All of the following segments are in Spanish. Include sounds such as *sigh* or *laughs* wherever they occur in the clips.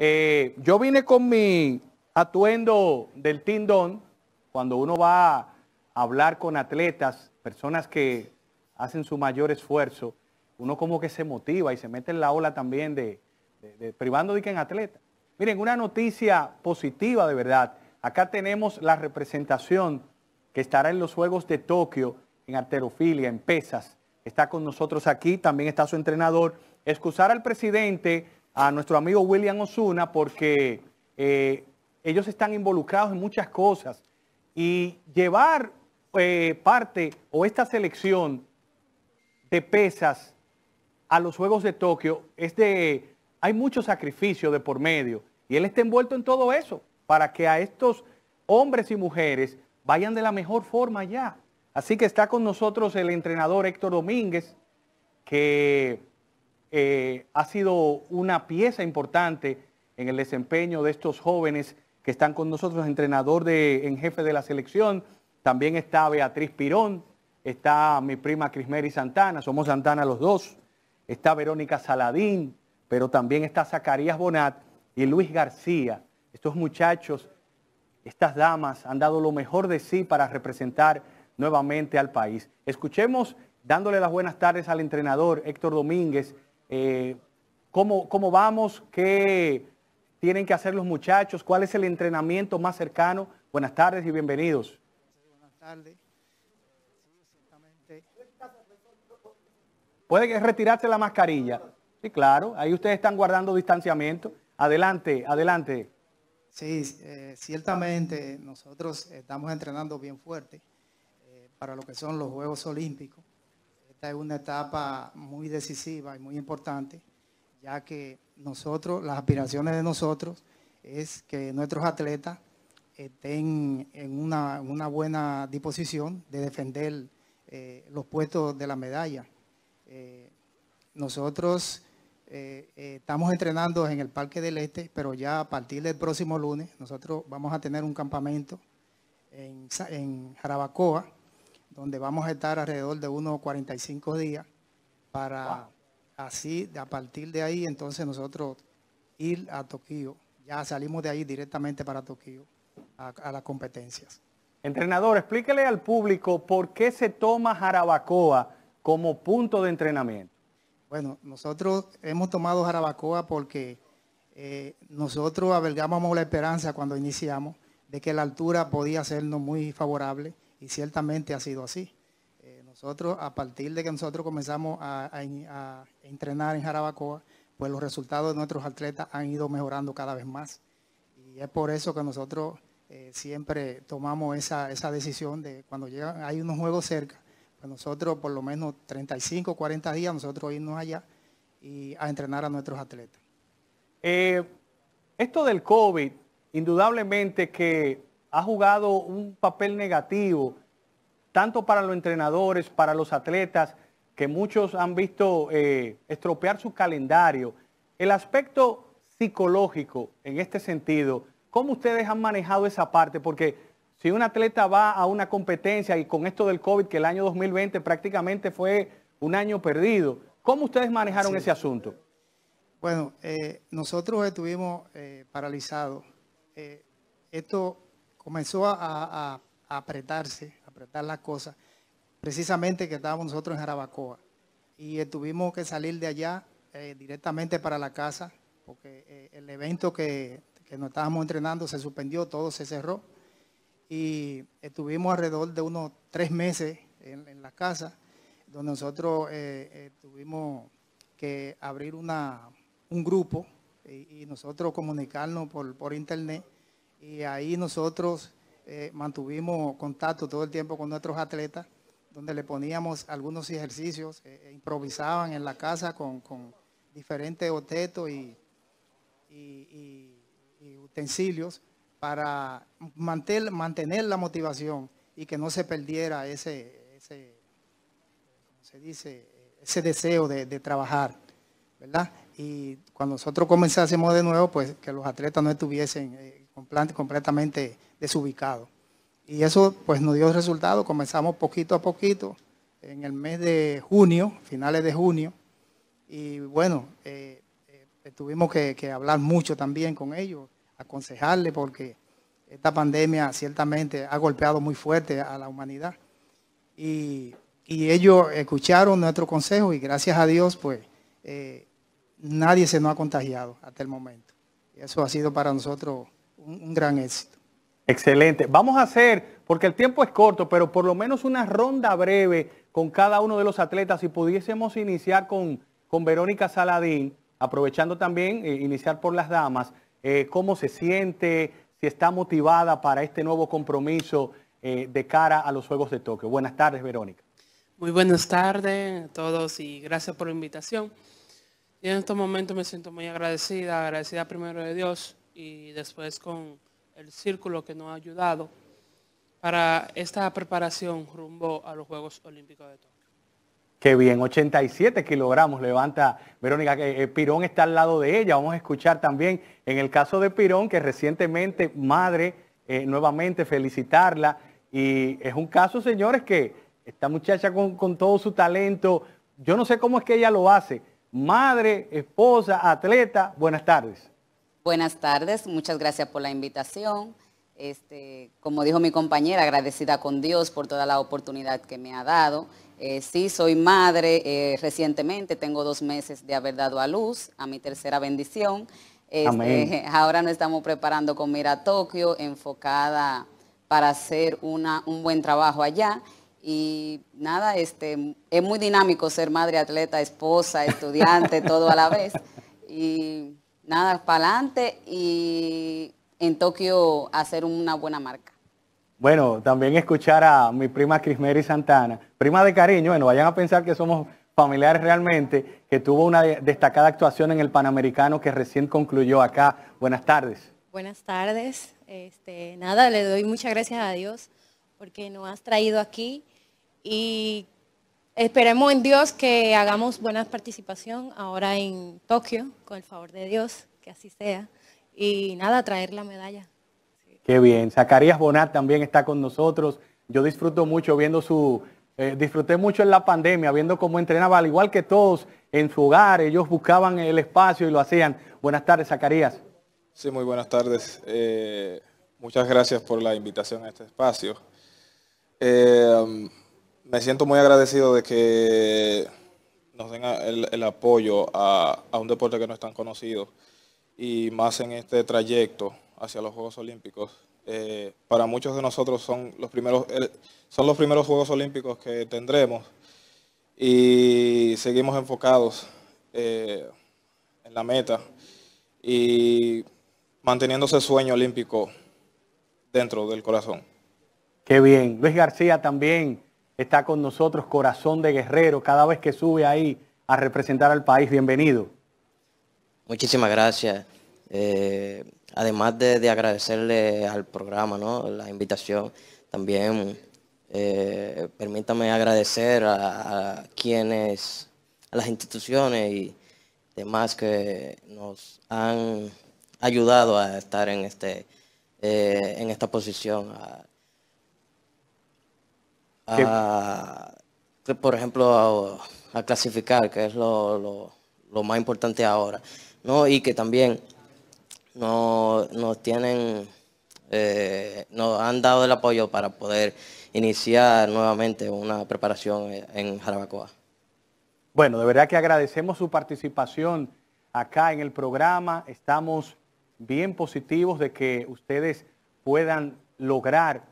Eh, yo vine con mi atuendo del tindón, cuando uno va a hablar con atletas, personas que hacen su mayor esfuerzo, uno como que se motiva y se mete en la ola también de, privando de que en atleta. Miren, una noticia positiva de verdad. Acá tenemos la representación que estará en los Juegos de Tokio en arterofilia, en pesas. Está con nosotros aquí, también está su entrenador. Excusar al presidente a nuestro amigo William Osuna porque eh, ellos están involucrados en muchas cosas y llevar eh, parte o esta selección de pesas a los Juegos de Tokio es de, hay mucho sacrificio de por medio y él está envuelto en todo eso para que a estos hombres y mujeres vayan de la mejor forma ya. Así que está con nosotros el entrenador Héctor Domínguez, que eh, ha sido una pieza importante en el desempeño de estos jóvenes que están con nosotros, entrenador en jefe de la selección. También está Beatriz Pirón, está mi prima Crismeri Santana, somos Santana los dos. Está Verónica Saladín, pero también está Zacarías Bonat y Luis García. Estos muchachos, estas damas han dado lo mejor de sí para representar nuevamente al país. Escuchemos dándole las buenas tardes al entrenador Héctor Domínguez eh, cómo, cómo vamos, qué tienen que hacer los muchachos, cuál es el entrenamiento más cercano. Buenas tardes y bienvenidos. Buenas tardes. Puede retirarse la mascarilla. Sí, claro. Ahí ustedes están guardando distanciamiento. Adelante, adelante. Sí, eh, ciertamente nosotros estamos entrenando bien fuerte eh, para lo que son los Juegos Olímpicos esta es una etapa muy decisiva y muy importante, ya que nosotros, las aspiraciones de nosotros es que nuestros atletas estén en una, buena disposición de defender eh, los puestos de la medalla. Eh, nosotros eh, estamos entrenando en el Parque del Este, pero ya a partir del próximo lunes nosotros vamos a tener un campamento en Jarabacoa, donde vamos a estar alrededor de unos 45 días para así, a partir de ahí, entonces nosotros ir a Tokio. Ya salimos de ahí directamente para Tokio, a, las competencias. Entrenador, explíquele al público por qué se toma Jarabacoa como punto de entrenamiento. Bueno, nosotros hemos tomado Jarabacoa porque eh, nosotros albergábamos la esperanza cuando iniciamos de que la altura podía sernos muy favorable y ciertamente ha sido así. Eh, nosotros, a partir de que nosotros comenzamos a, entrenar en Jarabacoa, pues los resultados de nuestros atletas han ido mejorando cada vez más. Y es por eso que nosotros eh, siempre tomamos esa, decisión de cuando llegan, hay unos juegos cerca, pues nosotros por lo menos 35, 40 días, nosotros irnos allá y a entrenar a nuestros atletas. Eh, esto del COVID, indudablemente que ha jugado un papel negativo, tanto para los entrenadores, para los atletas, que muchos han visto eh, estropear su calendario. El aspecto psicológico en este sentido, ¿cómo ustedes han manejado esa parte? Porque si un atleta va a una competencia y con esto del COVID, que el año 2020 prácticamente fue un año perdido, ¿cómo ustedes manejaron ese asunto? Bueno, eh, nosotros estuvimos eh, paralizados. esto comenzó a, apretarse, a apretar las cosas. Precisamente que estábamos nosotros en Jarabacoa y tuvimos que salir de allá eh, directamente para la casa porque eh, el evento que, que nos estábamos entrenando se suspendió, todo se cerró y estuvimos alrededor de unos tres meses en, la casa, donde nosotros eh, tuvimos que abrir un grupo y, nosotros comunicarnos por, por internet y ahí nosotros eh, mantuvimos contacto todo el tiempo con nuestros atletas, donde le poníamos algunos ejercicios, eh, e improvisaban en la casa con, diferentes objetos y, utensilios para mantener mantener la motivación y que no se perdiera ese, se dice? ese deseo de, trabajar, ¿verdad? Y cuando nosotros comenzásemos de nuevo, pues que los atletas no estuviesen eh, completamente desubicado. Y eso pues nos dio resultado, comenzamos poquito a poquito en el mes de junio, finales de junio, y bueno, eh, eh, tuvimos que, hablar mucho también con ellos, aconsejarles porque esta pandemia ciertamente ha golpeado muy fuerte a la humanidad. Y, ellos escucharon nuestro consejo y gracias a Dios pues eh, nadie se nos ha contagiado hasta el momento. Y eso ha sido para nosotros un gran éxito. Excelente. Vamos a hacer, porque el tiempo es corto, pero por lo menos una ronda breve con cada uno de los atletas. Si pudiésemos iniciar con, con Verónica Saladín, aprovechando también, eh, iniciar por las damas, eh, cómo se siente, si está motivada para este nuevo compromiso eh, de cara a los Juegos de Tokio. Buenas tardes, Verónica. Muy buenas tardes a todos y gracias por la invitación. en estos momentos me siento muy agradecida, agradecida primero de Dios y después con el círculo que nos ha ayudado para esta preparación rumbo a los Juegos Olímpicos de Tokio. Qué bien, 87 kilogramos levanta Verónica. Que eh, Pirón está al lado de ella. Vamos a escuchar también en el caso de Pirón, que recientemente madre, eh, nuevamente felicitarla. Y es un caso, señores, que esta muchacha con todo su talento, yo no sé cómo es que ella lo hace. Madre, esposa, atleta, buenas tardes. Buenas tardes, muchas gracias por la invitación. Este, como dijo mi compañera, agradecida con Dios por toda la oportunidad que me ha dado. Eh, sí, soy madre eh, recientemente, tengo dos meses de haber dado a luz, a mi tercera bendición. Este, *laughs* ahora nos estamos preparando con Mira Tokio, enfocada para hacer un buen trabajo allá. Y nada, este, es muy dinámico ser madre, atleta, esposa, estudiante, todo a la vez. Y nada, para adelante y en Tokio hacer una buena marca. Bueno, también escuchar a mi prima Crismeri Santana, prima de cariño, bueno, vayan a pensar que somos familiares realmente, que tuvo una destacada actuación en el Panamericano que recién concluyó acá. Buenas tardes. Buenas tardes. Este, nada, le doy muchas gracias a Dios porque nos has traído aquí y Esperemos en Dios que hagamos buena participación ahora en Tokio, con el favor de Dios, que así sea. Y nada, traer la medalla. Qué bien. Zacarías Bonat también está con nosotros. Yo disfruto mucho viendo su... Eh, disfruté mucho en la pandemia, viendo cómo entrenaba, al igual que todos en su hogar, ellos buscaban el espacio y lo hacían. Buenas tardes, Zacarías. Sí, muy buenas tardes. Eh, muchas gracias por la invitación a este espacio. Eh, me siento muy agradecido de que nos den el, apoyo a, un deporte que no es tan conocido y más en este trayecto hacia los Juegos Olímpicos. Eh, para muchos de nosotros son los, primeros, son los primeros Juegos Olímpicos que tendremos y seguimos enfocados eh, en la meta y manteniendo ese sueño olímpico dentro del corazón. Qué bien. Luis García también está con nosotros, corazón de guerrero, cada vez que sube ahí a representar al país. Bienvenido. Muchísimas gracias. Eh, además de, agradecerle al programa ¿no? la invitación, también eh, permítame agradecer a, quienes, a las instituciones y demás que nos han ayudado a estar en, este, eh, en esta posición, Ah, por ejemplo, a, clasificar, que es lo, más importante ahora. Y que también nos tienen, eh, nos han dado el apoyo para poder iniciar nuevamente una preparación en Jarabacoa. Bueno, de verdad que agradecemos su participación acá en el programa. Estamos bien positivos de que ustedes puedan lograr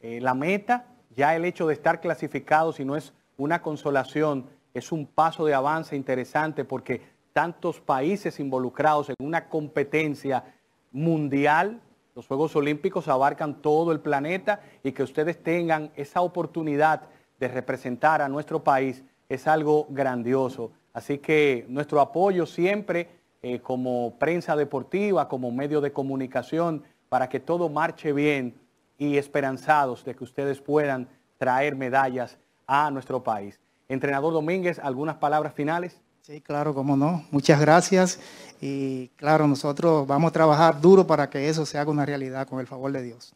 eh, la meta ya el hecho de estar clasificados, si no es una consolación, es un paso de avance interesante porque tantos países involucrados en una competencia mundial, los Juegos Olímpicos abarcan todo el planeta y que ustedes tengan esa oportunidad de representar a nuestro país es algo grandioso. Así que nuestro apoyo siempre eh, como prensa deportiva, como medio de comunicación, para que todo marche bien y esperanzados de que ustedes puedan traer medallas a nuestro país. Entrenador Domínguez, ¿algunas palabras finales? Sí, claro, cómo no. Muchas gracias. Y claro, nosotros vamos a trabajar duro para que eso se haga una realidad con el favor de Dios.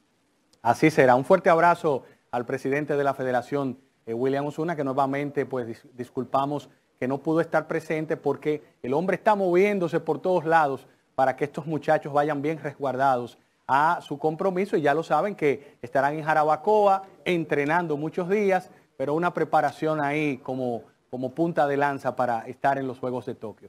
Así será. Un fuerte abrazo al presidente de la Federación, eh, William Osuna, que nuevamente pues disculpamos que no pudo estar presente porque el hombre está moviéndose por todos lados para que estos muchachos vayan bien resguardados a su compromiso y ya lo saben que estarán en Jarabacoa entrenando muchos días, pero una preparación ahí como, como punta de lanza para estar en los Juegos de Tokio.